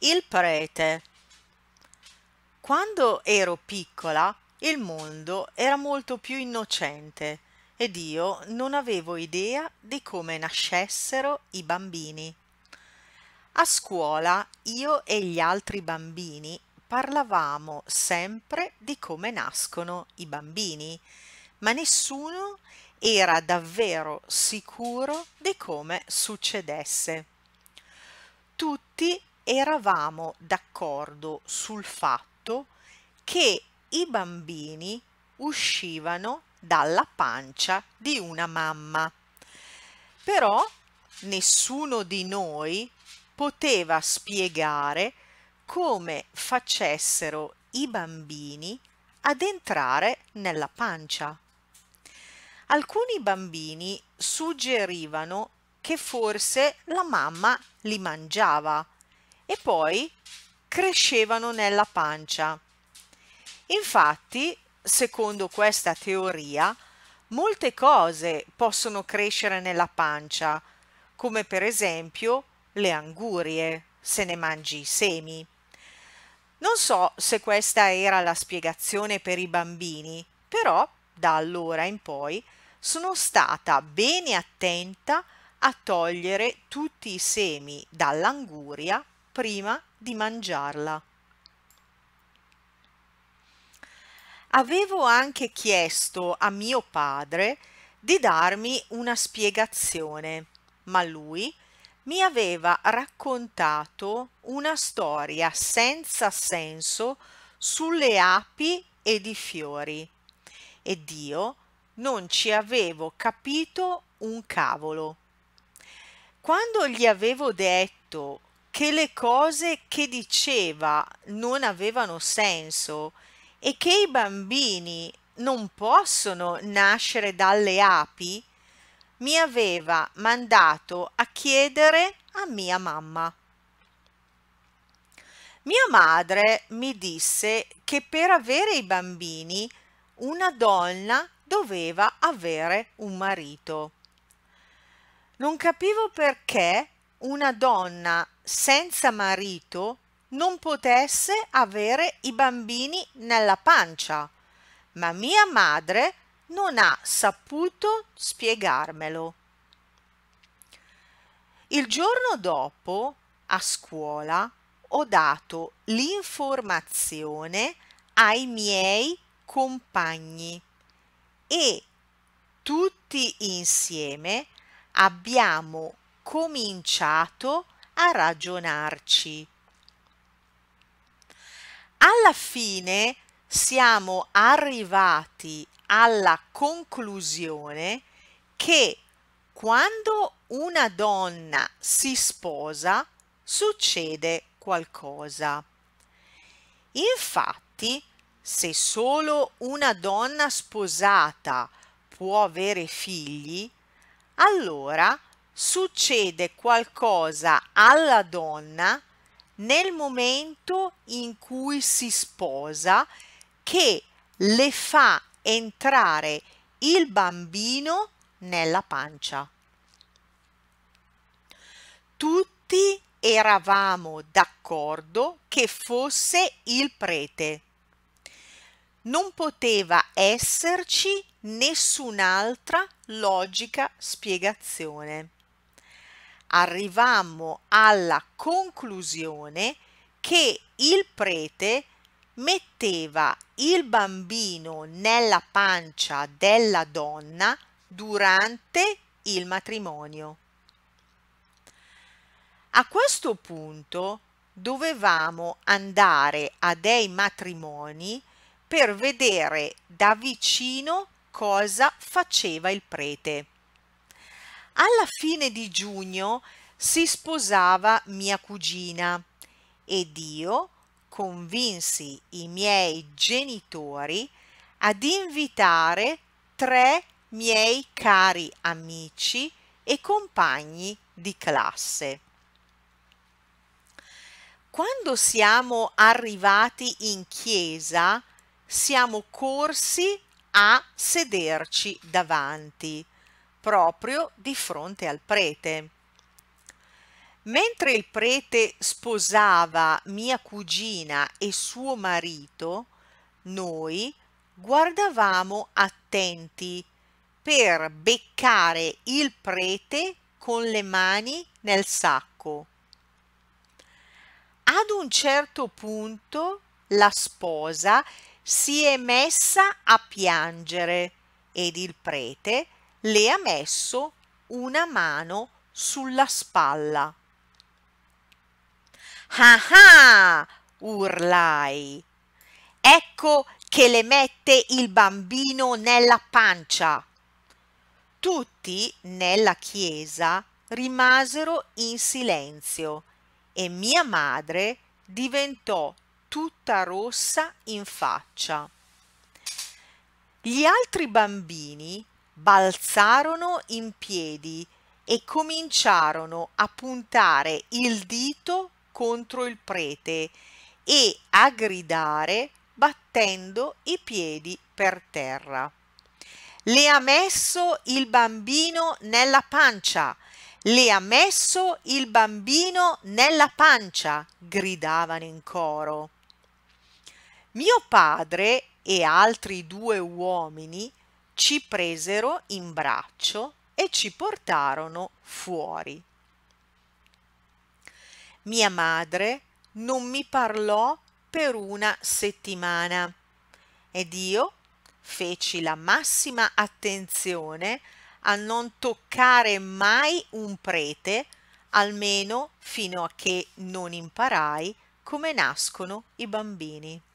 Il prete. Quando ero piccola, il mondo era molto più innocente ed io non avevo idea di come nascessero i bambini. A scuola io e gli altri bambini parlavamo sempre di come nascono i bambini, ma nessuno era davvero sicuro di come succedesse. Tutti eravamo d'accordo sul fatto che i bambini uscivano dalla pancia di una mamma. Però nessuno di noi poteva spiegare come facessero i bambini ad entrare nella pancia. Alcuni bambini suggerivano che forse la mamma li mangiava e poi crescevano nella pancia. Infatti, secondo questa teoria, molte cose possono crescere nella pancia, come per esempio le angurie, se ne mangi i semi. Non so se questa era la spiegazione per i bambini, però da allora in poi sono stata bene attenta a togliere tutti i semi dall'anguria prima di mangiarla. Avevo anche chiesto a mio padre di darmi una spiegazione, ma lui mi aveva raccontato una storia senza senso sulle api ed i fiori ed io non ci avevo capito un cavolo. Quando gli avevo detto che le cose che diceva non avevano senso e che i bambini non possono nascere dalle api, mi aveva mandato a chiedere a mia mamma. Mia madre mi disse che per avere i bambini una donna doveva avere un marito. Non capivo perché una donna senza marito non potesse avere i bambini nella pancia, ma mia madre non ha saputo spiegarmelo. Il giorno dopo, a scuola, ho dato l'informazione ai miei compagni e tutti insieme abbiamo cominciato a a ragionarci. Alla fine siamo arrivati alla conclusione che quando una donna si sposa succede qualcosa. Infatti, se solo una donna sposata può avere figli, allora succede qualcosa alla donna nel momento in cui si sposa che le fa entrare il bambino nella pancia. Tutti eravamo d'accordo che fosse il prete. Non poteva esserci nessun'altra logica spiegazione arrivammo alla conclusione che il prete metteva il bambino nella pancia della donna durante il matrimonio. A questo punto dovevamo andare a dei matrimoni per vedere da vicino cosa faceva il prete. Alla fine di giugno si sposava mia cugina ed io convinsi i miei genitori ad invitare tre miei cari amici e compagni di classe. Quando siamo arrivati in chiesa, siamo corsi a sederci davanti proprio di fronte al prete. Mentre il prete sposava mia cugina e suo marito, noi guardavamo attenti per beccare il prete con le mani nel sacco. Ad un certo punto la sposa si è messa a piangere ed il prete le ha messo una mano sulla spalla. Ah ah! urlai. Ecco che le mette il bambino nella pancia. Tutti nella chiesa rimasero in silenzio e mia madre diventò tutta rossa in faccia. Gli altri bambini balzarono in piedi e cominciarono a puntare il dito contro il prete e a gridare battendo i piedi per terra. Le ha messo il bambino nella pancia, le ha messo il bambino nella pancia, gridavano in coro. Mio padre e altri due uomini ci presero in braccio e ci portarono fuori. Mia madre non mi parlò per una settimana ed io feci la massima attenzione a non toccare mai un prete, almeno fino a che non imparai come nascono i bambini.